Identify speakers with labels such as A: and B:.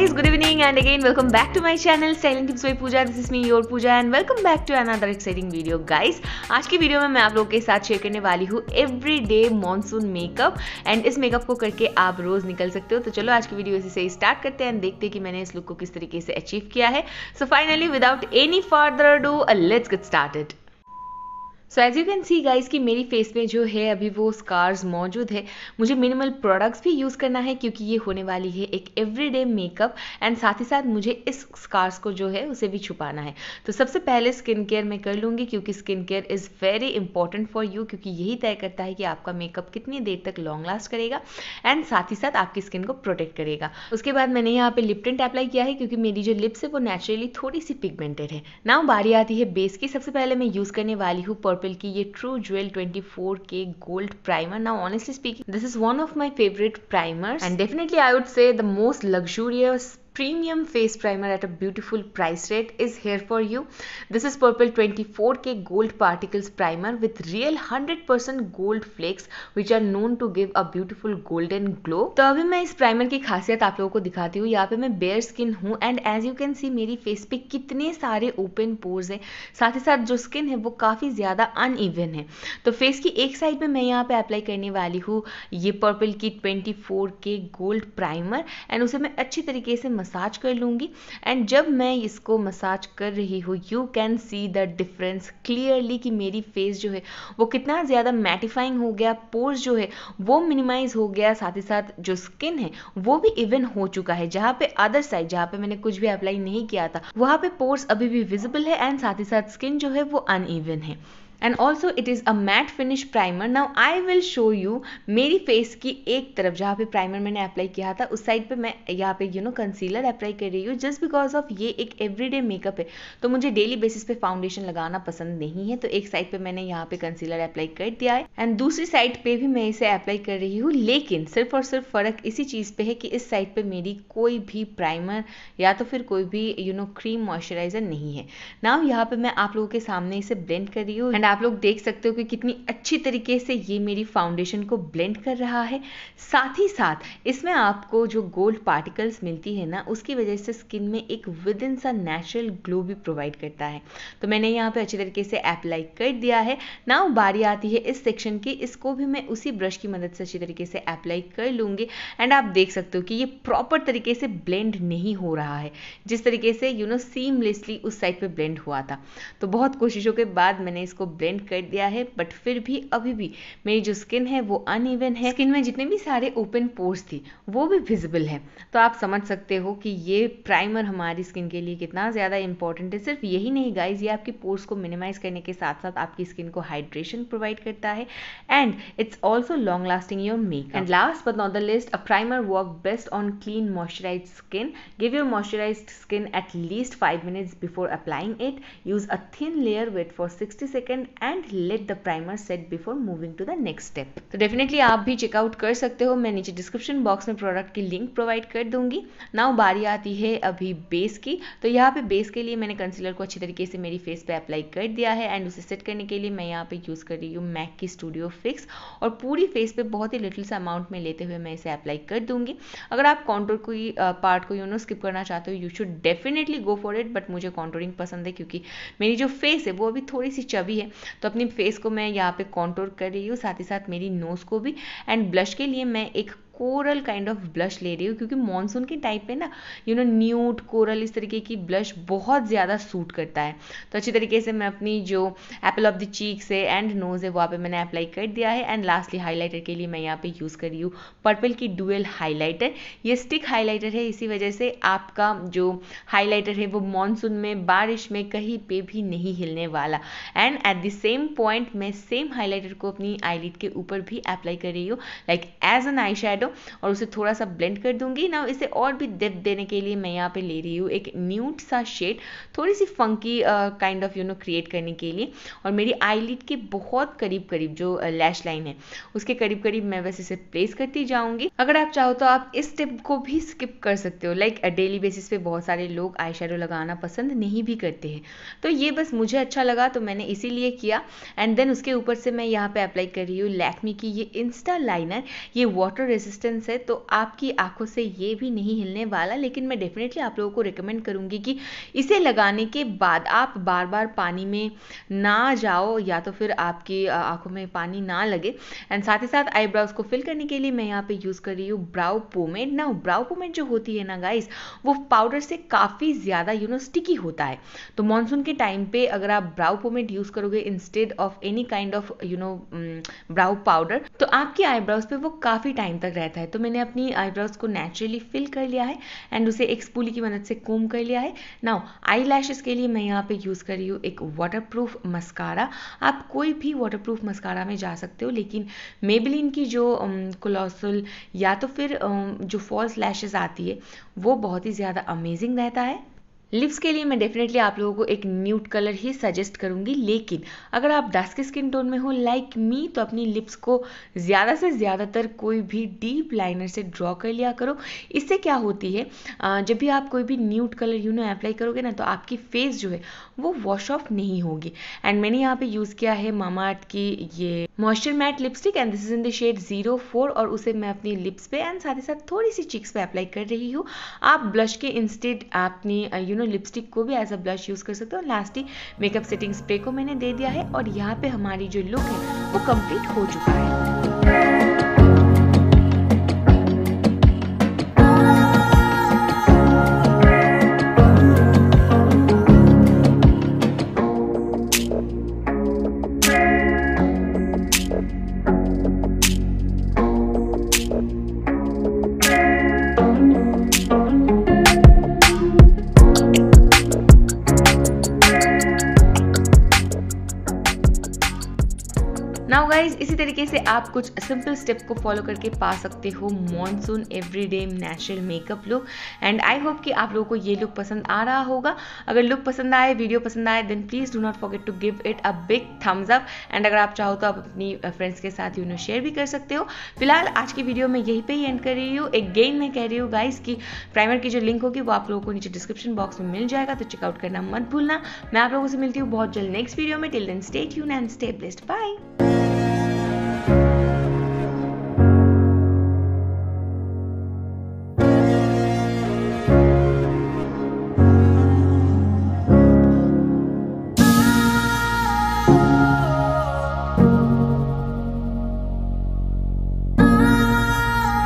A: guys, good evening and again welcome back to my channel Styling Tips by Pooja. This is me your Pooja and welcome back to another exciting video guys. आज की video में मैं आप लोगों के साथ share करने वाली हूँ एवरीडे मॉनसून मेकअप एंड इस मेकअप को करके आप रोज निकल सकते हो तो चलो आज की वीडियो इसी से स्टार्ट करते हैं देखते हैं कि मैंने इस लुक को किस तरीके से अचीव किया है so finally without any further do let's get started so as you can see guys कि मेरी फेस में जो है अभी वो स्कार्स मौजूद है मुझे मिनिमल प्रोडक्ट्स भी यूज़ करना है क्योंकि ये होने वाली है एक एवरीडे मेकअप एंड साथ ही साथ मुझे इस स्कार्स को जो है उसे भी छुपाना है तो सबसे पहले स्किन केयर मैं कर लूँगी क्योंकि skin care is very important for you क्योंकि यही तय करता है कि आपका मेकअप कितनी देर तक लॉन्ग लास्ट करेगा एंड साथ ही साथ आपकी स्किन को प्रोटेक्ट करेगा उसके बाद मैंने यहाँ पे लिपटेंट अप्लाई किया है क्योंकि मेरी जो लिप्स है वो नेचुरली थोड़ी सी पिगमेंटेड है नाउ बारी आती है बेस की सबसे पहले मैं यूज़ करने वाली हूँ पर्पल पर्पल की ये true jewel 24 K gold primer now honestly speaking this is one of my favourite primers and definitely I would say the most luxurious premium premium face primer at a beautiful price rate is here for you. This is Purple 24K Gold Particles Primer with real 100% gold flakes which are known to give a beautiful golden glow तो अभी मैं इस primer की खासियत आप लोगों को दिखाती हूँ यहाँ पे मैं बेयर स्किन हूँ and as you can see मेरी फेस पे कितने सारे ओपन पोर्स हैं साथ ही साथ जो स्किन है वो काफ़ी ज़्यादा अन है तो फेस की एक साइड में मैं यहाँ पे अप्लाई करने वाली हूँ ये पर्पल की twenty four K gold primer and उसे मैं अच्छी तरीके से मस मसाज कर लूँगी एंड जब मैं इसको मसाज कर रही हूँ you can see the difference clearly कि मेरी फेस जो है वो कितना ज़्यादा मैटिफाइंग हो गया पोर्स जो है वो मिनिमाइज हो गया साथ ही साथ जो स्किन है वो भी इवन हो चुका है जहाँ पे अदर साइड जहाँ पे मैंने कुछ भी अप्लाई नहीं किया था वहाँ पे पोर्स अभी भी विजिबल है एंड साथ ही साथ स्किन जो है वो अन है and also it is a matte finish primer now I will show you मेरी फेस की एक तरफ जहाँ पे प्राइमर मैंने अप्लाई किया था उस साइड पे मैं यहाँ पे यू नो कंसीलर अप्लाई कर रही हूँ जस्ट बिकॉज ऑफ ये एक एवरीडे मेकअप है तो मुझे डेली बेसिस पे फाउंडेशन लगाना पसंद नहीं है तो एक साइड पे मैंने यहाँ पे कंसीलर अप्लाई कर दिया है एंड दूसरी साइड पे भी मैं इसे अप्लाई कर रही हूँ लेकिन सिर्फ और सिर्फ फ़र्क इसी चीज़ पे है कि इस साइड पे मेरी कोई भी प्राइमर या तो फिर कोई भी यू नो क्रीम मॉइस्चराइजर नहीं है नाव यहाँ पे मैं आप लोगों के सामने इसे ब्लेंड कर रही हूँ एंड आप लोग देख सकते हो कि कितनी अच्छी तरीके से ये मेरी फाउंडेशन को ब्लेंड कर रहा है साथ ही साथ इसमें आपको जो गोल्ड पार्टिकल्स मिलती है ना उसकी वजह से स्किन में एक विद इन सा नेचुरल ग्लो भी प्रोवाइड करता है तो मैंने यहाँ पे अच्छी तरीके से अप्लाई कर दिया है ना बारी आती है इस सेक्शन की इसको भी मैं उसी ब्रश की मदद से अच्छी तरीके से अप्लाई कर लूँगी एंड आप देख सकते हो कि ये प्रॉपर तरीके से ब्लेंड नहीं हो रहा है जिस तरीके से यू नो सीमलेसली उस साइड पर ब्लेंड हुआ था तो बहुत कोशिशों के बाद मैंने इसको ब्लेंड कर दिया है बट फिर भी अभी भी मेरी जो स्किन है वो अनइवन है स्किन में जितने भी सारे ओपन पोर्स थी वो भी विजिबल है तो आप समझ सकते हो कि ये प्राइमर हमारी स्किन के लिए कितना ज़्यादा इंपॉर्टेंट है सिर्फ यही नहीं गाइज ये आपकी पोर्स को मिनिमाइज करने के साथ साथ आपकी स्किन को हाइड्रेशन प्रोवाइड करता है and it's also long lasting your make and last but not the least a primer work best on clean moisturise skin give your moisturise skin at least five minutes before applying it use a thin layer wet for sixty second and let the primer set before moving to the next step तो definitely आप भी checkout कर सकते हो मैं नीचे description box में product की लिंक प्रोवाइड कर दूंगी नाउ बारी आती है अभी बेस की तो यहाँ पे बेस के लिए मैंने कंसीलर को अच्छी तरीके से मेरी फेस पे अप्लाई कर दिया है एंड उसे सेट करने के लिए मैं यहाँ पे यूज़ कर रही हूँ मैक की स्टूडियो फिक्स और पूरी फेस पे बहुत ही लिटिल सा अमाउंट में लेते हुए मैं इसे अप्लाई कर दूंगी अगर आप कॉन्टोर को पार्ट को यू नो स्किप करना चाहते हो you should definitely go for it but मुझे कॉन्टोरिंग पसंद है क्योंकि मेरी जो फेस है वो अभी थोड़ी सी चबी है तो अपनी फेस को मैं यहाँ पे कॉन्टोर कर रही हूँ साथ ही साथ मेरी नोज़ को भी एंड ब्लश के लिए मैं एक कोरल काइंड ऑफ ब्लश ले रही हो क्योंकि मानसून के टाइप पे ना यू नो न्यूट कोरल इस तरीके की ब्लश बहुत ज़्यादा सूट करता है तो अच्छी तरीके से मैं अपनी जो एप्पल ऑफ द चीक्स है एंड नोज़ है वहाँ पे मैंने अप्लाई कर दिया है एंड लास्टली हाईलाइटर के लिए मैं यहाँ पे यूज़ कर रही हूँ पर्पल की डुअल हाईलाइटर ये स्टिक हाईलाइटर है इसी वजह से आपका जो हाईलाइटर है वो मानसून में बारिश में कहीं पे भी नहीं हिलने वाला and at the same point मैं सेम हाईलाइटर को अपनी आईलिड के ऊपर भी अप्लाई कर रही हूँ like as an eye shadow दिया और उसे थोड़ा सा ब्लेंड कर दूंगी ना इसे और भी डेप देने के लिए मैं यहाँ पे ले रही हूँ एक न्यूट सा शेड थोड़ी सी funky kind of you know create करने के लिए और मेरी आईलिड के बहुत करीब करीब जो लैश uh, लाइन है उसके करीब करीब मैं वैसे इसे प्लेस करती जाऊंगी अगर आप चाहो तो आप इस स्टेप को भी स्किप कर सकते हो लाइक डेली बेसिस पे बहुत सारे लोग आई लगाना पसंद नहीं भी करते हैं तो ये बस मुझे अच्छा लगा तो मैंने इसीलिए किया एंड देन उसके ऊपर से मैं यहाँ पे अप्लाई कर रही हूँ लैक्मी की ये इंस्टा लाइनर ये वाटर रेसिस्ट डिस्टेंस है तो आपकी आंखों से ये भी नहीं हिलने वाला लेकिन मैं डेफिनेटली आप लोगों को रिकमेंड करूँगी कि इसे लगाने के बाद आप बार बार पानी में ना जाओ या तो फिर आपकी आंखों में पानी ना लगे एंड साथ ही साथ आईब्राउज को फिल करने के लिए मैं यहाँ पे यूज़ कर रही हूँ ब्राउ पोमेड ना ब्राउ पोमेड जो होती है ना गाइस वो पाउडर से काफ़ी ज़्यादा यू नो स्टिकी होता है तो मानसून के टाइम पे अगर आप ब्राउ पोमेड यूज़ करोगे instead of any kind of you know brow powder तो आपकी आईब्राउज पे वो काफ़ी टाइम तक रहता है तो मैंने अपनी आईब्रोज को नेचुरली फिल कर लिया है एंड उसे एक स्पूली की मदद से कोम कर लिया है नाउ आई लैशेज के लिए मैं यहाँ पे यूज़ कर रही हूँ एक वाटर प्रूफ मस्कारा आप कोई भी वाटर प्रूफ मस्कारा में जा सकते हो लेकिन मेबलिन की जो कोलोसल um, या तो फिर um, जो फॉल्स लैशेज आती है वो बहुत ही ज़्यादा अमेजिंग रहता है लिप्स के लिए मैं डेफिनेटली आप लोगों को एक न्यूट कलर ही सजेस्ट करूंगी लेकिन अगर आप डास्क स्किन टोन में हो लाइक मी तो अपनी लिप्स को ज़्यादा से ज़्यादातर कोई भी डीप लाइनर से ड्रॉ कर लिया करो इससे क्या होती है जब भी आप कोई भी nude colour you know apply करोगे ना तो आपकी फेस जो है वो वॉश ऑफ नहीं होगी एंड मैंने यहाँ पर यूज़ किया है मामा की ये moisture matte lipstick and this is in the shade zero four और उसे मैं अपनी लिप्स पे एंड साथ ही साथ थोड़ी सी चिक्स पे अप्लाई कर रही हूँ आप ब्लश के इंस्टेड अपनी यू नो लिपस्टिक को भी एज अ ब्लश यूज़ कर सकते हो लास्टली मेकअप सेटिंग स्प्रे को मैंने दे दिया है और यहाँ पे हमारी जो लुक है वो कंप्लीट हो चुका है गाइज इसी तरीके से आप कुछ सिंपल स्टेप को फॉलो करके पा सकते हो monsoon everyday natural makeup look and I hope कि आप लोगों को ये लुक पसंद आ रहा होगा अगर लुक पसंद आए वीडियो पसंद आए then please do not forget to give it a big thumbs up and अगर आप चाहो तो आप अपनी फ्रेंड्स uh, के साथ यू नो शेयर भी कर सकते हो फिलहाल आज की वीडियो में यहीं पर ही एंड कर रही हूँ एक गेन मैं कह रही हूँ गाइज की प्राइमर की जो लिंक होगी वो आप लोगों को नीचे डिस्क्रिप्शन बॉक्स में मिल जाएगा तो चेकआउट करना मत भूलना मैं आप लोगों से मिलती हूँ बहुत जल्द नेक्स्ट वीडियो में till then stay tune and stay blessed bye